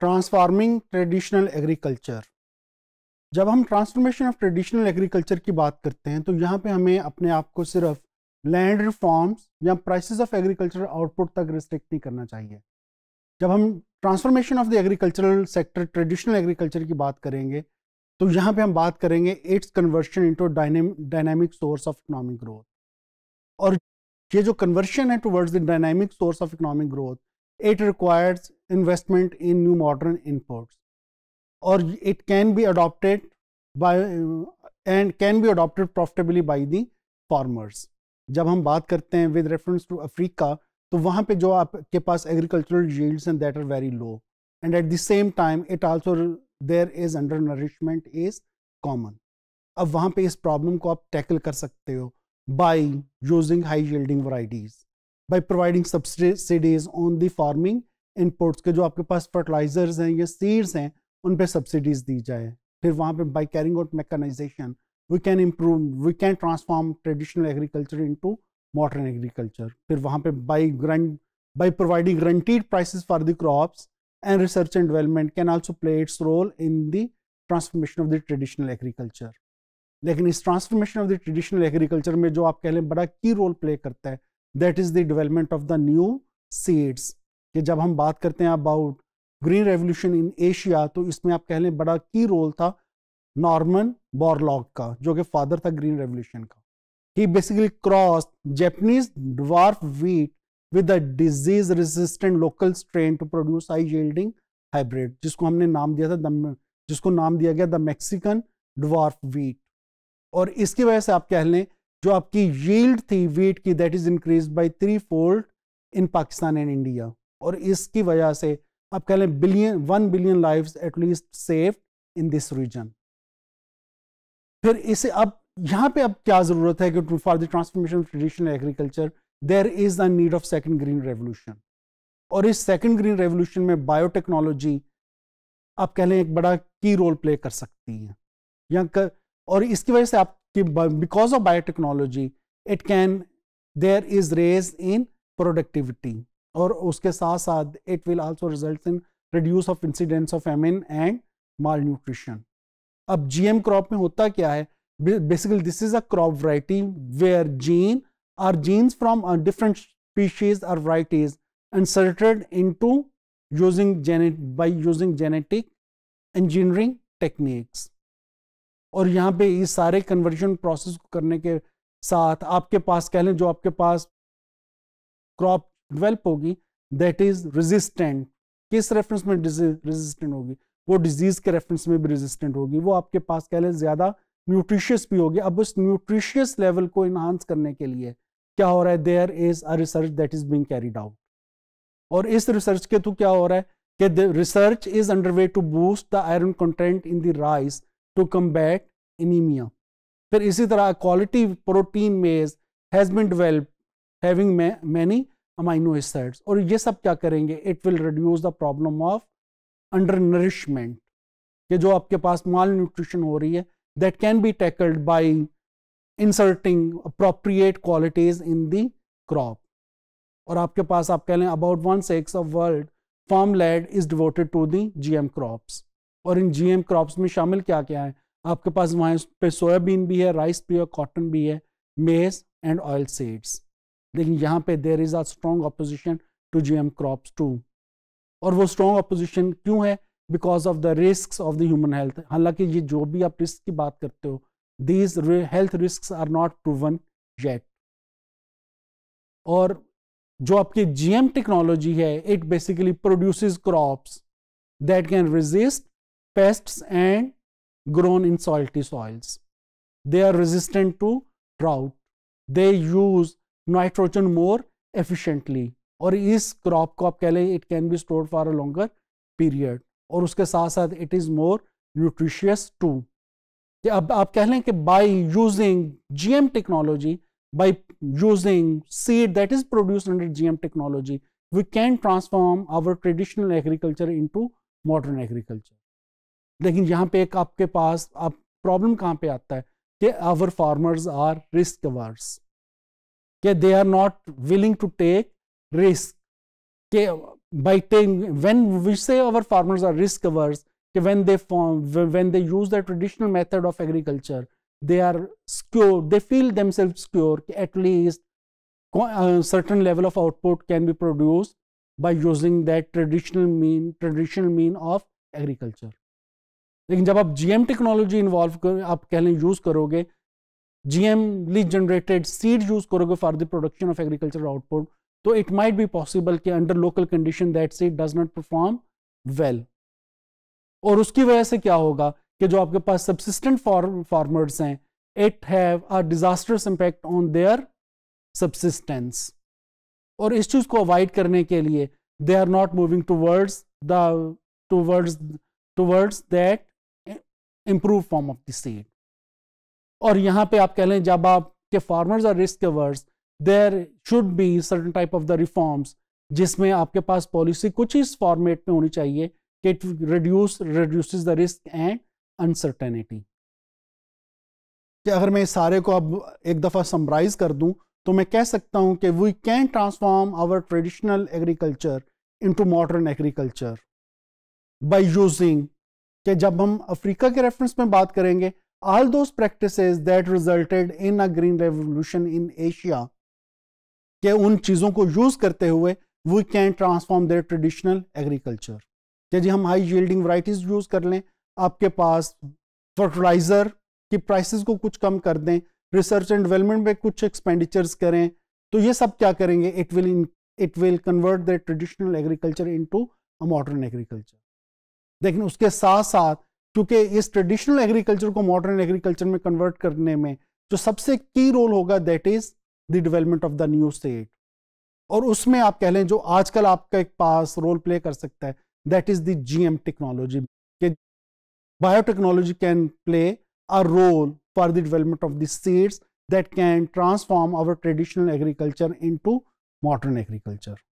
Transforming traditional agriculture जब हम transformation of traditional agriculture की बात करते हैं तो यहाँ पे हमें अपने आप को सिर्फ लैंड रिफॉर्म्स या प्राइसेस ऑफ एग्रीकल्चर आउटपुट तक रिस्ट्रिक्ट नहीं करना चाहिए जब हम transformation of the agricultural sector traditional agriculture की बात करेंगे तो यहाँ पे हम बात करेंगे it's conversion into dynamic source of economic growth और ये जो कन्वर्शन है towards the dynamic source of economic growth it requires investment in new modern inputs or it can be adopted by and can be adopted profitably by the farmers jab hum baat karte hain with reference to africa to wahan pe jo aapke paas agricultural yields and that are very low and at the same time it also there is undernourishment is common अब वहाँ पे इस problem को आप tackle कर सकते हो by using high yielding varieties by providing subsidies on the farming inputs के जो आपके पास फर्टिलाइजर्स हैं या सीड्स हैं उन पे सब्सिडीज दी जाए फिर वहाँ पे by carrying out mechanisation we can improve we can transform traditional agriculture into modern agriculture फिर वहाँ पे by guarantee by providing guaranteed prices for the crops and research and development can also play its role in the transformation of the traditional agriculture लेकिन इस transformation of the traditional agriculture में जो आप कह लें बड़ा की रोल प्ले करता है that is the development of the new seeds कि जब हम बात करते हैं about green revolution in Asia तो इसमें आप कह लें बड़ा की रोल था नॉर्मन बॉर्लॉग का जो कि फादर था ग्रीन रेवोल्यूशन का ही basically cross Japanese dwarf wheat with a disease resistant local strain to produce high yielding hybrid जिसको हमने नाम दिया था द, जिसको नाम दिया गया द मैक्सिकन डॉर्फ वीट और इसकी वजह से आप कह लें जो आपकी यील्ड थी वीट की that is increase by three fold in Pakistan and India और इसकी वजह से आप कह लें billion one billion life at least safe in this region फिर इसे अब यहां पे अब क्या जरूरत है कि for the transformation of traditional agriculture there is the need of second green revolution और इस सेकेंड ग्रीन रेवोल्यूशन में बायोटेक्नोलॉजी आप कह लें एक बड़ा की रोल प्ले कर सकती है या कर, और इसकी वजह से आप कि because of biotechnology it can there is raise in productivity और उसके साथ साथ it will also result in reduce of incidents of famine and malnutrition अब जीएम क्रॉप में होता क्या है basically this is a crop variety where gene are genes from different species are varieties inserted into using by using genetic engineering techniques और यहाँ पे इस सारे कन्वर्जन प्रोसेस को करने के साथ आपके पास कह लें जो आपके पास क्रॉप डिवेल्प होगी दैट इज रेजिस्टेंट किस रेफरेंस में रेजिस्टेंट होगी वो डिजीज के रेफरेंस में भी रेजिस्टेंट होगी वो आपके पास कह लें ज्यादा न्यूट्रिशियस भी होगी अब उस न्यूट्रिशियस लेवल को इनहांस करने के लिए क्या हो रहा है there is a research that is being carried out और इस रिसर्च के थ्रू क्या हो रहा है कि research is under way to boost the iron content in the rice to combat anaemia फिर इसी तरह quality protein maize has been develop having many amino acids और ये सब क्या करेंगे it will reduce the problem of under nourishment ये जो आपके पास माल न्यूट्रिशन हो रही है that can be tackled by inserting appropriate qualities in the crop और आपके पास आप कह लें about one sixth of world farm land is devoted to the GM crops और इन जीएम क्रॉप्स में शामिल क्या क्या है आपके पास वहाँ पे सोयाबीन भी है राइस भी है कॉटन भी है मेज एंड ऑयल सीड्स लेकिन यहाँ पे there is a strong opposition to G M crops too और वो स्ट्रॉन्ग अपोजिशन क्यों है because of the risk of the human health हालांकि ये जो भी आप रिस्क की बात करते हो these health risk are not proven yet और जो आपकी जीएम टेक्नोलॉजी है it basically produces crops that can resist pests and grown in salty soils. They are resistant to drought. They use nitrogen more efficiently Or is crop, crop, आप कह लें it can be store for a longer period और it is more nutritious too. Is more nutritious too by using seed that is produced under GM technology, we can transform our traditional agriculture into modern agriculture. लेकिन यहाँ पे एक आपके पास आप problem कहाँ पे आता है कि our farmers are risk averse के they are not willing to take risk के बाई टेक वेन विच से our farmers are risk averse के when they when they use the traditional method of agriculture they are secure they feel them self secure at least certain level of output can be produce by using that traditional mean traditional mean of agriculture लेकिन जब आप GM technology involve कर आप कह लें use करोगे ली generated seed use करोगे for the production of agriculture output तो इट माइट बी पॉसिबल कि under local condition that seed does not perform well और उसकी वजह से क्या होगा कि जो आपके पास सब्सिस्टेंट फार्मर्स हैं it have a disasters impact on their subsistence और इस चीज़ को अवॉइड करने के लिए they are not moving towards the towards towards that improve form of the seed और यहाँ पे आप कह लें जब आप के farmers are risk averse there should be certain type of the reforms जिसमें आपके पास पॉलिसी कुछ इस फॉर्मेट में होनी चाहिए कि it reduce reduce the risk and uncertainty कि अगर मैं सारे को अब एक दफ़ा समराइज कर दूं तो मैं कह सकता हूं कि we can transform our traditional agriculture into modern agriculture by using कि जब हम अफ्रीका के रेफरेंस में बात करेंगे although practice that resulted in a green revolution in Asia के उन चीज़ों को यूज़ करते हुए we can transform their traditional agriculture क्या जी हम हाई जील्डिंग वराइटीज़ यूज़ कर लें आपके पास फर्टिलाइज़र की प्राइसेस को कुछ कम कर दें रिसर्च एंड डेवलपमेंट में कुछ एक्सपेंडिचर्स करें तो ये सब क्या करेंगे it will it will convert the traditional agriculture into a modern agriculture लेकिन उसके साथ साथ क्योंकि इस ट्रेडिशनल एग्रीकल्चर को मॉडर्न एग्रीकल्चर में कन्वर्ट करने में जो सबसे की रोल होगा that is the development of the new state और उसमें आप कह लें जो आजकल आपका एक पास रोल प्ले कर सकता है that is the GM technology के biotechnology can play a role for the development of the seeds that can transform our traditional agriculture into modern agriculture